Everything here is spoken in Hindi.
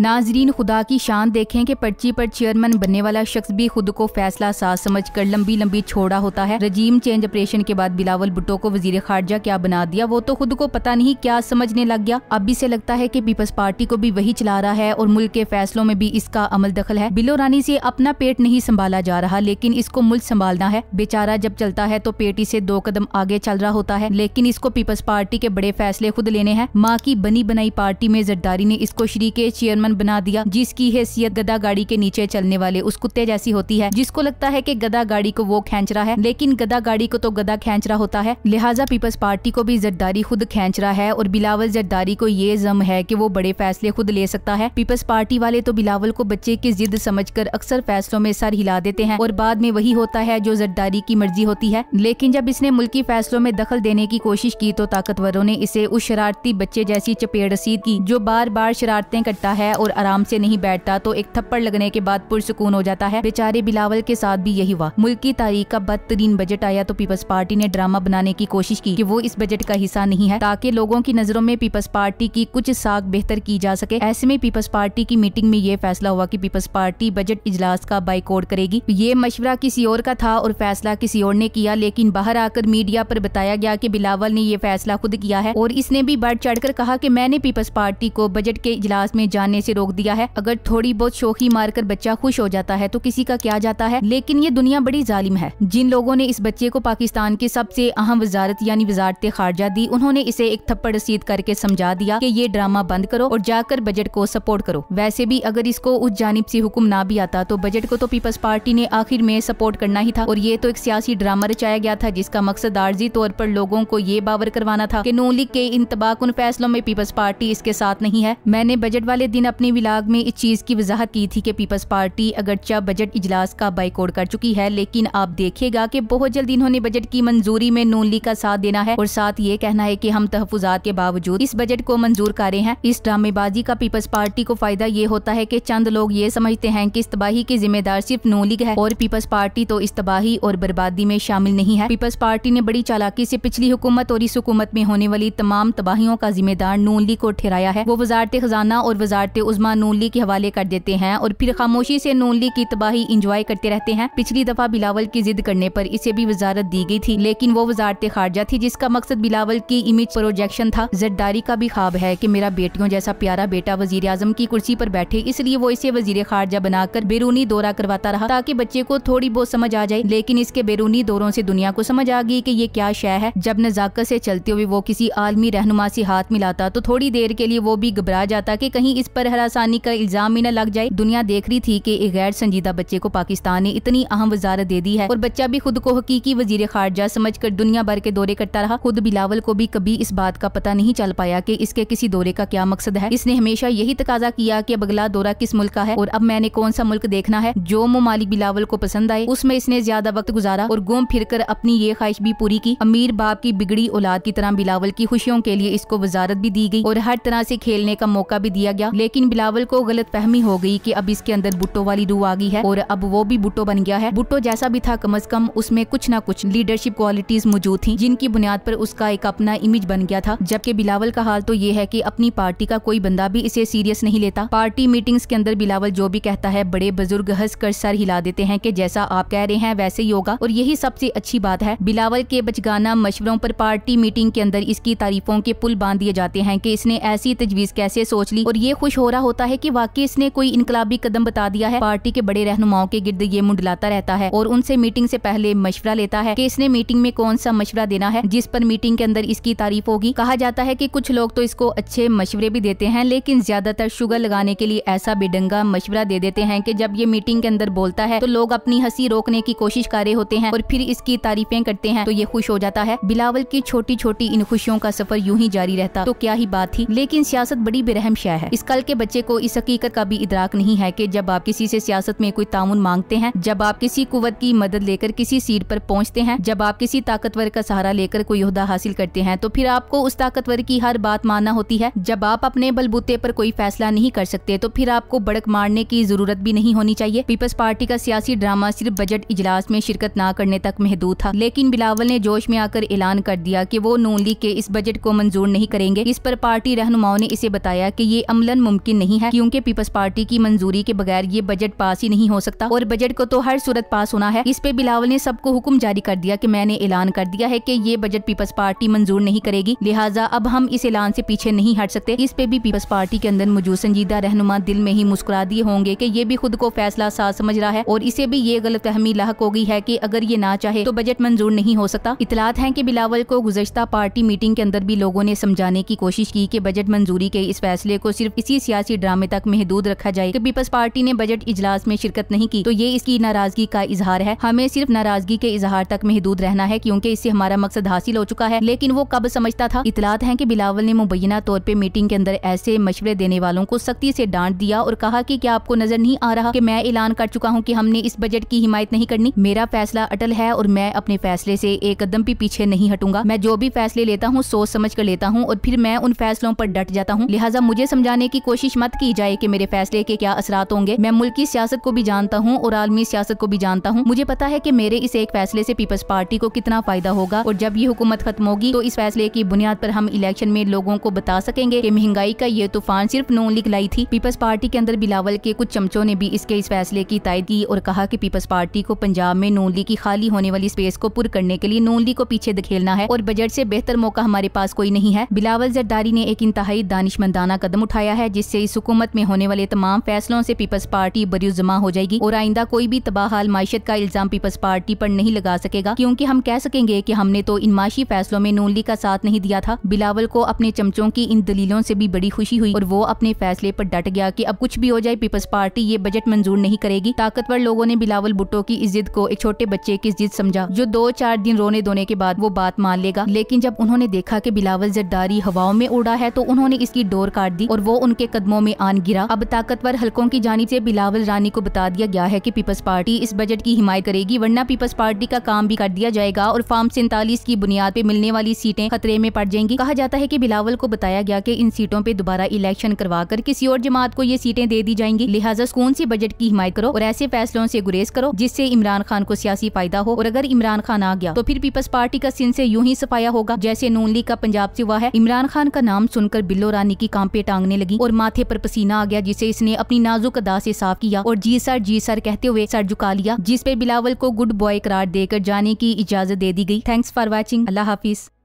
नाजरीन खुदा की शान देखें कि पर्ची पर चेयरमैन बनने वाला शख्स भी खुद को फैसला साज समझ कर लंबी लंबी छोड़ा होता है रजीम चेंज ऑपरेशन के बाद बिलावल भुट्टो को वजीर खारजा क्या बना दिया वो तो खुद को पता नहीं क्या समझने लग गया अब इसे लगता है की पीपल्स पार्टी को भी वही चला रहा है और मुल्क के फैसलों में भी इसका अमल दखल है बिलो रानी से अपना पेट नहीं संभाला जा रहा लेकिन इसको मुल्क संभालना है बेचारा जब चलता है तो पेट इसे दो कदम आगे चल रहा होता है लेकिन इसको पीपल्स पार्टी के बड़े फैसले खुद लेने हैं माँ की बनी बनाई पार्टी में जरदारी ने इसको के चेयर जर्मन बना दिया जिसकी हैसियत गदा गाड़ी के नीचे चलने वाले उस कुत्ते जैसी होती है जिसको लगता है की गदा गाड़ी को वो खेच रहा है लेकिन गदा गाड़ी को तो गदा खेच रहा होता है लिहाजा पीपल्स पार्टी को भी जरदारी खुद खेच रहा है और बिलावल जरदारी को ये जम है की वो बड़े फैसले खुद ले सकता है पीपल्स पार्टी वाले तो बिलावल को बच्चे की जिद समझ अक्सर फैसलों में सर हिला देते हैं और बाद में वही होता है जो जरदारी की मर्जी होती है लेकिन जब इसने मुल्की फैसलों में दखल देने की कोशिश की तो ताकतवरों ने इसे उस शरारती बच्चे जैसी चपेट रसीद की जो बार बार शरारतें करता है है और आराम से नहीं बैठता तो एक थप्पड़ लगने के बाद पुरसकून हो जाता है बेचारे बिलावल के साथ भी यही हुआ मुल्क की तारीख का बदतरीन बजट आया तो पीपल्स पार्टी ने ड्रामा बनाने की कोशिश की कि वो इस बजट का हिस्सा नहीं है ताकि लोगों की नजरों में पीपल्स पार्टी की कुछ साख बेहतर की जा सके ऐसे में पीपल्स पार्टी की मीटिंग में ये फैसला हुआ की पीपल्स पार्टी बजट इजलास का बाइकआउट करेगी ये मशवरा किसी और का था और फैसला किसी और ने किया लेकिन बाहर आकर मीडिया पर बताया गया की बिलावल ने ये फैसला खुद किया है और इसने भी बढ़ चढ़ कहा की मैंने पीपल्स पार्टी को बजट के इजलास में जाने होने से रोक दिया है अगर थोड़ी बहुत शोखी मारकर बच्चा खुश हो जाता है तो किसी का क्या जाता है लेकिन ये दुनिया बड़ी जालिम है जिन लोगों ने इस बच्चे को पाकिस्तान के सबसे अहम वजारत यानी वजारत खारजा दी उन्होंने इसे एक थप्पड़ रसीद करके समझा दिया की ये ड्रामा बंद करो और जाकर बजट को सपोर्ट करो वैसे भी अगर इसको उस जानब ऐसी हुक्म ना भी आता तो बजट को तो पीपल्स पार्टी ने आखिर में सपोर्ट करना ही था और ये तो एक सियासी ड्रामा रचाया गया था जिसका मकसद आर्जी तौर पर लोगों को ये बावर करवाना था कि नू लीग के इन तबाह फैसलों में पीपल्स पार्टी इसके साथ नहीं है मैंने बजट वाले दिन अपने विलाग में इस चीज़ की वजाहत की थी कि पीपल्स पार्टी अगरचा बजट इजलास का बाइकआउट कर चुकी है लेकिन आप देखेगा कि बहुत जल्द इन्होंने बजट की मंजूरी में नून लीग का साथ देना है और साथ ये कहना है कि हम तहफात के बावजूद इस बजट को मंजूर कर रहे हैं इस ड्रामेबाजी का पीपल्स पार्टी को फायदा ये होता है की चंद लोग ये समझते हैं की इस तबाही की जिम्मेदार सिर्फ नून लीग है और पीपल्स पार्टी तो इस तबाही और बर्बादी में शामिल नहीं है पीपल्स पार्टी ने बड़ी चालाकी ऐसी पिछली हुकूमत और इस हुकूमत में होने वाली तमाम तबाहियों का जिम्मेदार नून लीग को ठहराया है वो वजारत खजाना और वजारत उजमा नून लीग के हवाले कर देते हैं और फिर खामोशी से नून लीग की तबाही इंजॉय करते रहते हैं पिछली दफा बिलावल की जिद करने पर इसे भी वजारत दी गई थी लेकिन वो वजारत खारजा थी जिसका मकसद बिलावल की इमेज प्रोजेक्शन था जरदारी का भी ख्वाब है की मेरा बेटियों जैसा प्यारा बेटा वजीर आजम की कुर्सी पर बैठे इसलिए वो इसे वजीर खारजा बनाकर बैरूनी दौरा करवाता रहा ताकि बच्चे को थोड़ी बहुत समझ आ जाए लेकिन इसके बैरूनी दौरों से दुनिया को समझ आ गई की ये क्या शय है जब नजाकत से चलते हुए वो किसी आलमी रहनुमा से हाथ मिलाता तो थोड़ी देर के लिए वो भी घबरा जाता की कहीं इस पर हरासानी का इल्जाम ही न लग जाए दुनिया देख रही थी की एक गैर संजीदा बच्चे को पाकिस्तान ने इतनी अहम वजारत दे दी है और बच्चा भी खुद को हकीकी वजीर खारजा समझ कर दुनिया भर के दौरे करता रहा खुद बिलावल को भी कभी इस बात का पता नहीं चल पाया की इसके किसी दौरे का क्या मकसद है इसने हमेशा यही तकाजा किया की कि अब अगला दौरा किस मुल्क का है और अब मैंने कौन सा मुल्क देखना है जो ममालिक बिलावल को पसंद आए उसमें इसने ज्यादा वक्त गुजारा और घूम फिर कर अपनी ये ख्वाहिश भी पूरी की अमीर बाप की बिगड़ी औलाद की तरह बिलावल की खुशियों के लिए इसको वजारत भी दी गई और हर तरह से खेलने का मौका भी दिया गया लेकिन लेकिन बिलावल को गलत फहमी हो गई कि अब इसके अंदर बुट्टो वाली रूह आ गई है और अब वो भी बुट्टो बन गया है बुट्टो जैसा भी था कम अज कम उसमें कुछ ना कुछ लीडरशिप क्वालिटीज मौजूद थी जिनकी बुनियाद पर उसका एक अपना इमेज बन गया था जबकि बिलावल का हाल तो ये है की अपनी पार्टी का कोई बंदा भी इसे सीरियस नहीं लेता पार्टी मीटिंग्स के अंदर बिलावल जो भी कहता है बड़े बुजुर्ग हंस कर सर हिला देते हैं की जैसा आप कह रहे हैं वैसे ही होगा और यही सबसे अच्छी बात है बिलावल के बचगाना मशवरों पर पार्टी मीटिंग के अंदर इसकी तारीफों के पुल बांध दिए जाते हैं की इसने ऐसी तजवीज कैसे सोच ली और ये खुश हो रहा होता है कि वाकई इसने कोई इनकलाबी कदम बता दिया है पार्टी के बड़े रहनुमाओं के गिर्द ये मुंडलाता रहता है और उनसे मीटिंग से पहले मशवरा लेता है कि इसने मीटिंग में कौन सा मशवरा देना है जिस पर मीटिंग के अंदर इसकी तारीफ होगी कहा जाता है कि कुछ लोग तो इसको अच्छे मशवरे भी देते हैं लेकिन ज्यादातर शुगर लगाने के लिए ऐसा बेडंगा मशवरा दे देते हैं कि जब ये मीटिंग के अंदर बोलता है तो लोग अपनी हंसी रोकने की कोशिश कर रहे होते हैं और फिर इसकी तारीफें करते हैं तो ये खुश हो जाता है बिलावल की छोटी छोटी इन खुशियों का सफर यूं ही जारी रहता तो क्या ही बात थी लेकिन सियासत बड़ी बेरहम शय है इस कल के बच्चे को इस हकीकत का भी इदराक नहीं है कि जब आप किसी से सियासत में कोई ताउन मांगते हैं जब आप किसी कुत की मदद लेकर किसी सीट पर पहुंचते हैं जब आप किसी ताकतवर का सहारा लेकर कोई अहदा हासिल करते हैं तो फिर आपको उस ताकतवर की हर बात मानना होती है जब आप अपने बलबूते पर कोई फैसला नहीं कर सकते तो फिर आपको बड़क मारने की जरूरत भी नहीं होनी चाहिए पीपल्स पार्टी का सियासी ड्रामा सिर्फ बजट इजलास में शिरकत न करने तक महदूद था लेकिन बिलावल ने जोश में आकर ऐलान कर दिया कि वो नून लीग के इस बजट को मंजूर नहीं करेंगे इस पर पार्टी रहनुमाओं ने इसे बताया कि ये अमलन मुमकिन मुमकिन नहीं है क्यूँकी पीपल्स पार्टी की मंजूरी के बगैर ये बजट पास ही नहीं हो सकता और बजट को तो हर सूरत पास होना है इस पे बिलावल ने सबको हुक्म जारी कर दिया की मैंने ऐलान कर दिया है की ये बजट पीपल्स पार्टी मंजूर नहीं करेगी लिहाजा अब हम इस ऐलान ऐसी पीछे नहीं हट सकते इस पे भी पीपल्स पार्टी के अंदर मौजूद संजीदा रहनुमा दिल में ही मुस्कुरा दिए होंगे की ये भी खुद को फैसला साज समझ रहा है और इसे भी ये गलत फहमी लाक हो गई है की अगर ये ना चाहे तो बजट मंजूर नहीं हो सकता इतलात है की बिलावल को गुजश्ता पार्टी मीटिंग के अंदर भी लोगों ने समझाने की कोशिश की कि बजट मंजूरी के इस फैसले को सिर्फ इसी सियासी ड्रामे तक महदूद रखा जाए की पीपल्स पार्टी ने बजट इजलास में शिरकत नहीं की तो ये इसकी नाराजगी का इजहार है हमें सिर्फ नाराजगी के इजहार तक महदूद रहना है क्यूँकी इससे हमारा मकसद हासिल हो चुका है लेकिन वो कब समझता था इतलात है की बिलावल ने मुबैना तौर पर मीटिंग के अंदर ऐसे मशवरे देने वालों को सख्ती ऐसी डांट दिया और कहा की क्या आपको नजर नहीं आ रहा की मैं ऐलान कर चुका हूँ की हमने इस बजट की हिमायत नहीं करनी मेरा फैसला अटल है और मैं अपने फैसले से एक कदम भी पीछे नहीं हटूंगा मैं जो भी फैसले लेता हूँ सोच समझ कर लेता हूँ और फिर मैं उन फैसलों पर डट जाता हूँ लिहाजा मुझे समझाने की कोशिश कोशिश मत की जाए कि मेरे फैसले के क्या असरात होंगे मैं मुल्क की सियासत को भी जानता हूँ और आलमी सियासत को भी जानता हूँ मुझे पता है की मेरे इस एक फैसले ऐसी पीपल्स पार्टी को कितना फायदा होगा और जब ये हुकूमत खत्म होगी तो इस फैसले की बुनियाद पर हम इलेक्शन में लोगों को बता सकेंगे कि महंगाई का ये तूफान सिर्फ नो लिख लाई थी पीपल्स पार्टी के अंदर बिलावल के कुछ चमचों ने भी इसके इस फैसले की तायद की और कहा कि पीपल्स पार्टी को पंजाब में नून लीग की खाली होने वाली स्पेस को पुर करने के लिए नून लीग को पीछे दखेलना है और बजट से बेहतर मौका हमारे पास कोई नहीं है बिलावल जरदारी ने एक इंतहाई दानिशमंदाना कदम उठाया है जिस ऐसी इस हुकूमत में होने वाले तमाम फैसलों से पीपल्स पार्टी जमा हो जाएगी और आइंदा कोई भी तबाहाल माशत का इल्जाम पीपल्स पार्टी पर नहीं लगा सकेगा क्योंकि हम कह सकेंगे कि हमने तो इन माशी फैसलों में नून का साथ नहीं दिया था बिलावल को अपने चमचों की इन दलीलों से भी बड़ी खुशी हुई और वो अपने फैसले पर डट गया कि अब कुछ भी हो जाए पीपल्स पार्टी ये बजट मंजूर नहीं करेगी ताकतवर लोगों ने बिलावल भुट्टो की इज्जत को एक छोटे बच्चे की जिद समझा जो दो चार दिन रोने धोने के बाद वो बात मान लेगा लेकिन जब उन्होंने देखा की बिलावल जरदारी हवाओं में उड़ा है तो उन्होंने इसकी डोर काट दी और वो उनके कदमों में आन गिरा अब ताकतवर हलकों की जानी ऐसी बिलावल रानी को बता दिया गया है की पीपल्स पार्टी इस बजट की हिमायत करेगी वरना पीपल्स पार्टी का काम भी कर दिया जाएगा और फार्म सैंतालीस की बुनियाद पे मिलने वाली सीटें खतरे में पड़ जाएंगी कहा जाता है की बिलावल को बताया गया की इन सीटों पे दोबारा इलेक्शन करवा कर किसी और जमात को ये सीटें दे दी जाएंगी लिहाजा सुकून सी बजट की हिमायत करो और ऐसे फैसलों ऐसी गुरेज करो जिससे इमरान खान को सियासी फायदा हो और अगर इमरान खान आ गया तो फिर पीपल्स पार्टी का सिंह ऐसी यूँ ही सफाया होगा जैसे नून लीग का पंजाब ऐसी हुआ है इमरान खान का नाम सुनकर बिल्लो रानी की कांपे टांगने लगी और माथे पर पसीना आ गया जिसे इसने अपनी नाजुक अदा से साफ किया और जी सर जी सर कहते हुए सर झुका लिया जिसपे बिलावल को गुड बॉय करार देकर जाने की इजाजत दे दी गई थैंक्स फॉर वॉचिंग अल्लाह हाफिज